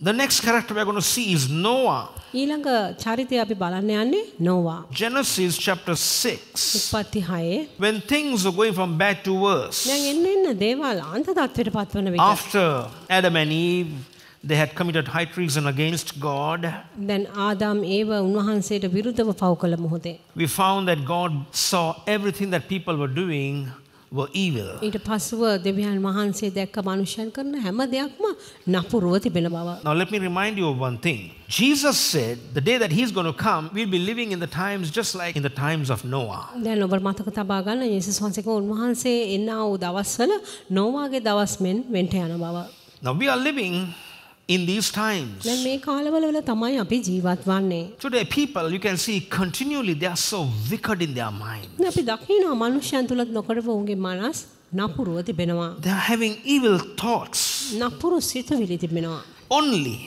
The next character we are going to see is Noah. ඊළඟ චරිතය අපි බලන්න යන්නේ නෝවා. Genesis chapter 6. When things are going from bad to worse. දැන් එන්න එන්න දේවල් අන්ත තත්ත්වයට පත්වන විට. After Adam and Eve they had committed high treason against God. දැන් ආදම් ඒව උන්වහන්සේට විරුද්ධව පව් කළ මොහොතේ. We found that God saw everything that people were doing evil. ඊට පස්ව දෙවියන් වහන්සේ දැක්ක මනුෂ්‍යයන් කරන හැම දෙයක්ම නපුරුව තිබෙන බව. Now let me remind you of one thing. Jesus said the day that he's going to come we'll be living in the times just like in the times of Noah. දැන් ඔබ මතක තබා ගන්න යේසුස් උන්වහන්සේ දවස්වල නෝවාගේ දවස් මෙන් වෙන්ට යන බව. Now we are living in these times. Today, people, you can see continually, they are so wicked in their minds. They are having evil thoughts. Only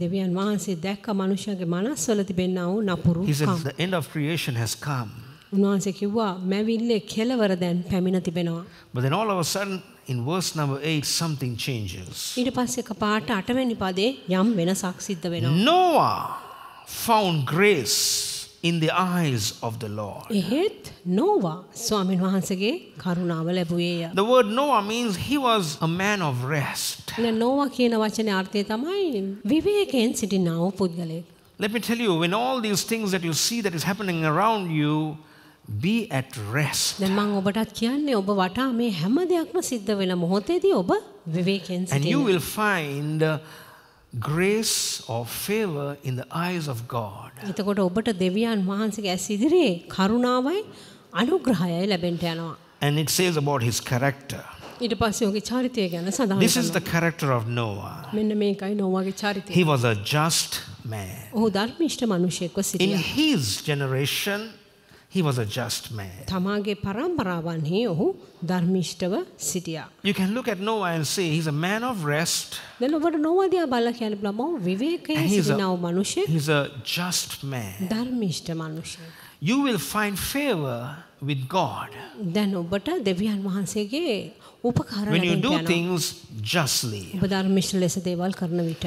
දෙවියන් වහන්සේ දැක්ක මනුෂ්‍යගේ මනස්වල තිබෙනා වූ නපුරු කම්. The end of creation has come. උන්වහන්සේ කිව්වා මැවිල්ලේ කෙලවර දැන් පැමිණ තිබෙනවා. But then all of a sudden in verse number 8 something changes. ඊට පස්සේ කපාට 8 වෙනි පදේ යම් වෙනසක් සිද්ධ වෙනවා. Noah found grace in the eyes of the Lord. The word Noah means he was a man of rest. Let me tell you when all these things that you see that is happening around you be at rest. And you will find uh, grace or favor in the eyes of God. එතකොට ඔබට දෙවියන් වහන්සේගේ ඇස් ඉදිරියේ කරුණාවයි අනුග්‍රහයයි ලැබෙන්න යනවා. And it says about his character. ඊට පස්සේ ඔහුගේ චරිතය ගැන සඳහන් කරනවා. This is the character of Noah. මෙන්න මේකයි නෝවාගේ චරිතය. He was a just man. ඔහු ධර්මිෂ්ඨ මිනිසෙක්ව සිටියා. In his generation he was a just man. තමාගේ පරම්පරාවන්හි ඔහු ධර්මිෂ්ඨව සිටියා. You can look at Noah and say he's a man of rest. දැන් ඔබට නොවා දිහා බලලා කියන්න පුළුවන් ඔහු විවේකයේ සිටිනව මිනිසෙක්. He's a just man. ධර්මිෂ්ඨ මිනිසෙක්. You will find favor with God. දැන් ඔබට දෙවියන් වහන්සේගේ උපකාර When you do things justly. ඔබ ධර්මිෂ්ඨ ලෙස දේවල් කරන විට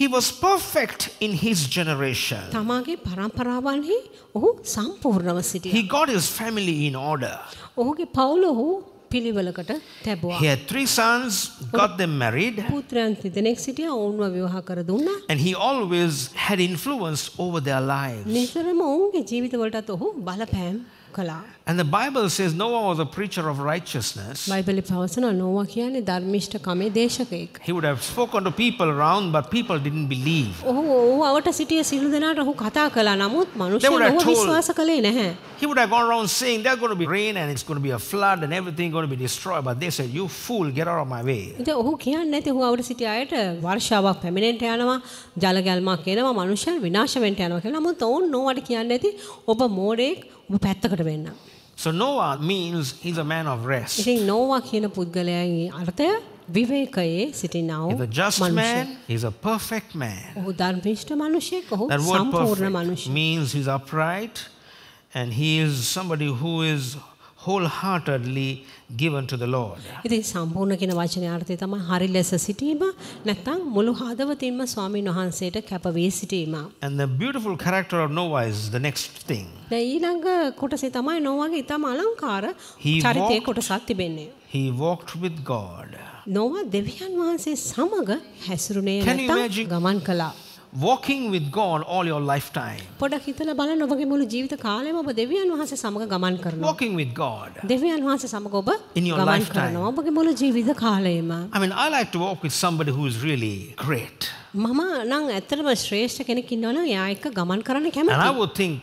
he was perfect in his generation. තමාගේ පරම්පරාවන්හි ඔහු සම්පූර්ණව සිටියා. He got his family in order. ඔහුගේ පවුල ඔහු පිළිවෙලකට තැබුවා. He had three sons, got them married. පුත්‍රයන් තිදෙනෙක් සිටියා ඔවුන්ව විවාහ කර දුන්නා. And he always had influence over their lives. නිතරම ඔවුන්ගේ ජීවිතවලටත් ඔහු බලපෑම් කළා. And the Bible says Noah was a preacher of righteousness. බයිබලෙ පවසනවා නෝවා කියන්නේ ධර්මිෂ්ඨකමේ දේශකයෙක්. He would have spoken to people around but people didn't believe. ඔහු ඔහුවට සිටිය සිළු දෙනාට ඔහු කතා කළා නමුත් මිනිස්සු ඔහු විශ්වාස කළේ නැහැ. He would have gone around saying there's going to be rain and it's going to be a flood and everything going to be destroyed but they said you fool get out of my way. ඉතින් ඔහු කියන්නේ නැති ඔහු සිටිය අයට වර්ෂාවක් පැමිණෙන්න යනවා ජල ගැල්මක් එනවා විනාශ වෙන්න යනවා කියලා. නමුත් ඔවුන් කියන්නේ නැති ඔබ මෝඩෙක් පැත්තකට වෙන්න. So Noah means he's a man of rest. ඉතින් නෝවා කියන පුද්ගලයාගේ අර්ථය විවේකයේ සිටිනව He's a just man, he's a perfect man. ඔහු ධර්මිෂ්ඨ මනුෂ්‍යෙක් ඔහු සම්පූර්ණ මනුෂ්‍යෙක්. means he's upright and he is somebody who is wholeheartedly given to the Lord. इति सांपूर्ण किन वचने आरते तमा हरि लेसा सिटी मा नतं मुलु हादवतीन मा स्वामी नोहान सेटा कैपवेस And the beautiful character of Noah is the next thing. ना इलंग कोटा से तमा नोवा के इतमा He walked with God. नोवा देवियाँ वहाँ से समग्र हैसरुने Can you imagine? walking with God all your lifetime. Walking with God in your lifetime. I mean, I like to walk with somebody who is really great. And I would think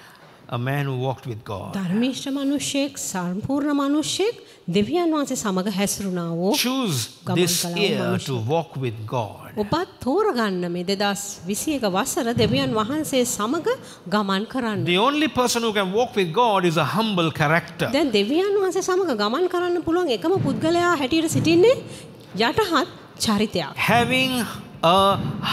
a man who walked with God. ධර්මිෂ්ඨ මිනිසෙක් සම්පූර්ණ මිනිසෙක් දෙවියන් වහන්සේ සමග හැසිරුණා වූ choose this year to walk with God. ඔබ තෝරගන්න මේ 2021 වසර දෙවියන් වහන්සේ සමග ගමන් කරන්න. The only person who can walk with God is a humble character. දැන් දෙවියන් වහන්සේ සමග ගමන් කරන්න පුළුවන් එකම පුද්ගලයා හැටියට සිටින්නේ යටහත් චරිතයක්. Having a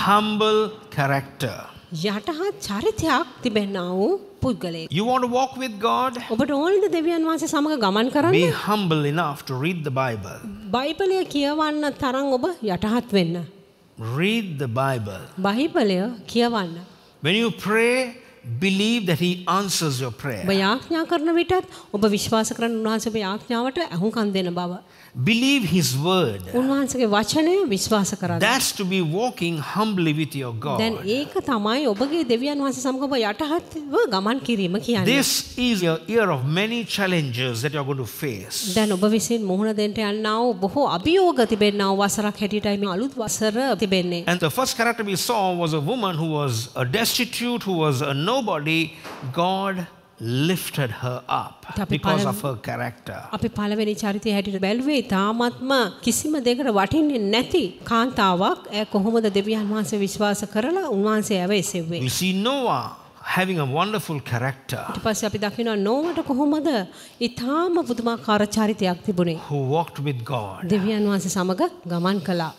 humble character. යටහත් චරිතයක් තිබෙන්නා වූ පුද්ගලයෙක්. You want to walk with God? ඔබට ඕනද දෙවියන් වහන්සේ සමග ගමන් කරන්න? Be humble enough to read the Bible. බයිබලය කියවන්න තරම් ඔබ යටහත් වෙන්න. Read the Bible. බයිබලය කියවන්න. When you pray, believe that he answers your prayer. Believe his word. That's to be walking humbly with your God. This is your year of many challenges that you are going to face. And the first character we saw was a woman who was a destitute, who was a nobody, God lifted her up because of her character. අපි පළවෙනි චරිතය හැටියට බැලුවේ තාමත්ම කිසිම දෙයකට වටින්නේ නැති කාන්තාවක් ඇය කොහොමද දෙවියන් වහන්සේ විශ්වාස කරලා උන්වහන්සේ ඇව එසෙව්වේ. We see Noah having a wonderful character. ඊට පස්සේ අපි දකිනවා නෝවට කොහොමද ඊටාම පුදුමාකාර චරිතයක් තිබුණේ. Who walked with God. දෙවියන් වහන්සේ සමග ගමන් කළා.